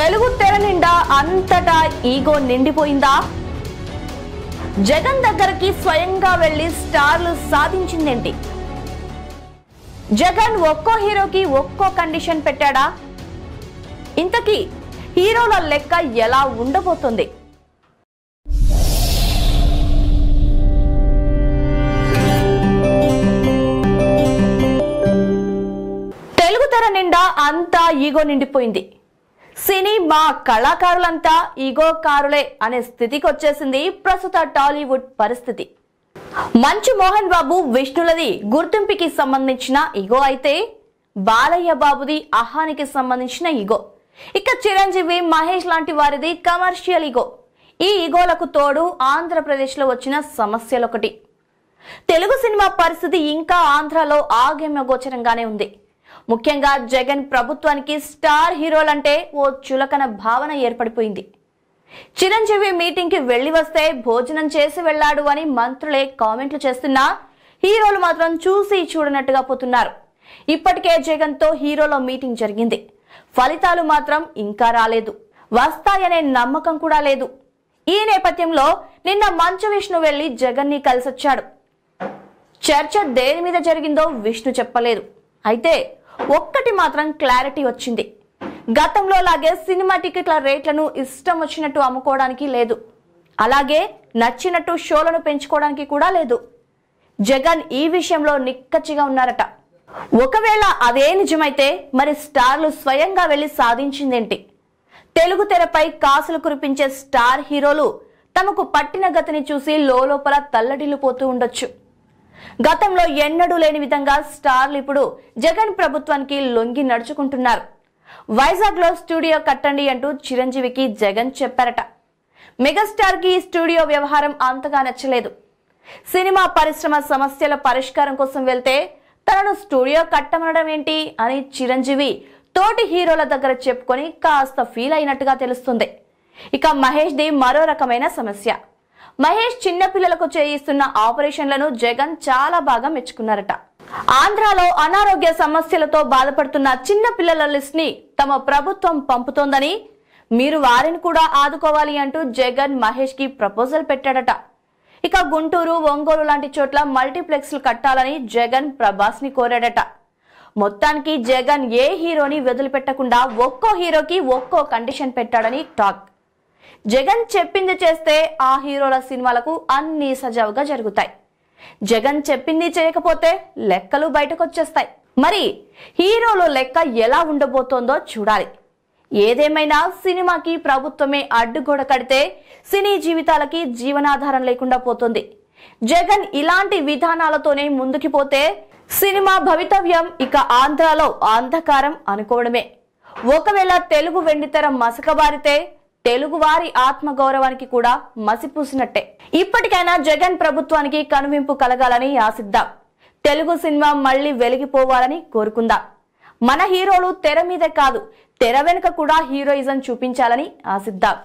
తెలుగు తెర నిండా అంతటా ఈగో నిండిపోయిందా జగన్ దగ్గరకి స్వయంగా వెళ్లి స్టార్లు సాధించిందేంటి జగన్ ఒక్కో హీరోకి ఒక్కో కండిషన్ పెట్టాడా ఇంతకీ హీరోల లెక్క ఎలా ఉండబోతుంది తెలుగు తెర నిండా అంతా ఈగో నిండిపోయింది సినిమా కళాకారులంతా ఈగో కారులే అనే స్థితికి వచ్చేసింది ప్రస్తుత టాలీవుడ్ పరిస్థితి మంచు మోహన్ బాబు విష్ణులది గుర్తింపుకి సంబంధించిన ఇగో అయితే బాలయ్య బాబుది అహానికి సంబంధించిన ఇగో ఇక చిరంజీవి మహేష్ లాంటి వారిది కమర్షియల్ ఇగో ఈ ఇగోలకు తోడు ఆంధ్రప్రదేశ్లో వచ్చిన సమస్యలొకటి తెలుగు సినిమా పరిస్థితి ఇంకా ఆంధ్రలో ఆగమ్యగోచరంగానే ఉంది ముఖ్యంగా జగన్ ప్రభుత్వానికి స్టార్ హీరోలంటే ఓ చులకన భావన ఏర్పడిపోయింది చిరంజీవి మీటింగ్కి వెళ్ళి వస్తే భోజనం చేసి వెళ్ళాడు అని మంత్రులే కామెంట్లు చేస్తున్నా హీరోలు మాత్రం చూసి చూడనట్టుగా పోతున్నారు ఇప్పటికే జగన్తో హీరోలో మీటింగ్ జరిగింది ఫలితాలు మాత్రం ఇంకా రాలేదు వస్తాయనే నమ్మకం కూడా లేదు ఈ నేపథ్యంలో నిన్న మంచు విష్ణు వెళ్లి ని కలిసొచ్చాడు చర్చ దేని మీద జరిగిందో విష్ణు చెప్పలేదు అయితే ఒక్కటి మాత్రం క్లారిటీ వచ్చింది గతంలో లాగే సినిమా టికెట్ల రేట్లను ఇష్టం వచ్చినట్టు అమ్ముకోవడానికి లేదు అలాగే నచ్చినట్టు షోలను పెంచుకోవడానికి కూడా లేదు జగన్ ఈ విషయంలో నిక్కచ్చిగా ఉన్నారట ఒకవేళ అదే నిజమైతే మరి స్టార్లు స్వయంగా వెళ్ళి సాధించిందేంటి తెలుగు తెరపై కాసులు కురిపించే స్టార్ హీరోలు తమకు పట్టిన గతిని చూసి లోపల తల్లడిల్లిపోతూ ఉండొచ్చు గతంలో ఎన్నడూ లేని విధంగా స్టార్లు ఇప్పుడు జగన్ ప్రభుత్వానికి లొంగి నడుచుకుంటున్నారు వైజాగ్ లో స్టూడియో కట్టండి అంటూ చిరంజీవికి జగన్ చెప్పారట మెగాస్టార్ కి స్టూడియో వ్యవహారం అంతగా నచ్చలేదు సినిమా పరిశ్రమ సమస్యల పరిష్కారం కోసం వెళ్తే తనను స్టూడియో కట్టమనడం ఏంటి అని చిరంజీవి తోటి హీరోల దగ్గర చెప్పుకొని కాస్త ఫీల్ అయినట్టుగా తెలుస్తుంది ఇక మహేష్ ది మరో రకమైన సమస్య మహేష్ చిన్నపిల్లలకు చేయిస్తున్న ఆపరేషన్లను జగన్ చాలా బాగా మెచ్చుకున్నారట ఆంధ్రాలో అనారోగ్య సమస్యలతో బాధపడుతున్న చిన్న పిల్లల లిస్ట్ ని తమ ప్రభుత్వం పంపుతోందని మీరు వారిని కూడా ఆదుకోవాలి అంటూ జగన్ మహేష్ కి ప్రపోజల్ పెట్టాడట ఇక గుంటూరు ఒంగోలు లాంటి చోట్ల మల్టీప్లెక్స్లు కట్టాలని జగన్ ప్రభాస్ ని కోరాడట మొత్తానికి జగన్ ఏ హీరోని వదిలిపెట్టకుండా ఒక్కో హీరోకి ఒక్కో కండిషన్ పెట్టాడని టాక్ జగన్ చెప్పింది చేస్తే ఆ హీరోల సినిమాలకు అన్ని సజావుగా జరుగుతాయి జగన్ చెప్పింది చేయకపోతే లెక్కలు బయటకు వచ్చేస్తాయి మరి హీరోల లెక్క ఎలా ఉండబోతోందో చూడాలి ఏదేమైనా సినిమాకి ప్రభుత్వమే అడ్డుగోడ కడితే సినీ జీవితాలకి జీవనాధారం లేకుండా పోతుంది జగన్ ఇలాంటి విధానాలతోనే ముందుకు పోతే సినిమా భవితవ్యం ఇక ఆంధ్రాలో అంధకారం అనుకోవడమే ఒకవేళ తెలుగు వెండితెర మసకబారితే తెలుగువారి ఆత్మగౌరవానికి కూడా మసిపూసినట్టే ఇప్పటికైనా జగన్ ప్రభుత్వానికి కనువింపు కలగాలని ఆశిద్దాం తెలుగు సినిమా మళ్లీ వెలిగిపోవాలని కోరుకుందాం మన హీరోలు తెర మీద కాదు తెర వెనుక కూడా హీరోయిజం చూపించాలని ఆశిద్దాం